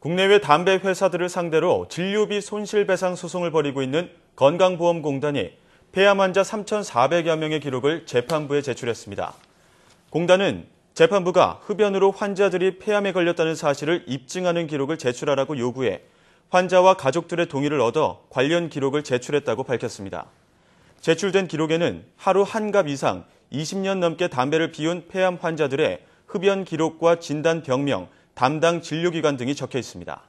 국내외 담배 회사들을 상대로 진료비 손실배상 소송을 벌이고 있는 건강보험공단이 폐암 환자 3,400여 명의 기록을 재판부에 제출했습니다. 공단은 재판부가 흡연으로 환자들이 폐암에 걸렸다는 사실을 입증하는 기록을 제출하라고 요구해 환자와 가족들의 동의를 얻어 관련 기록을 제출했다고 밝혔습니다. 제출된 기록에는 하루 한 갑 이상 20년 넘게 담배를 피운 폐암 환자들의 흡연 기록과 진단 병명, 담당 진료기관 등이 적혀 있습니다.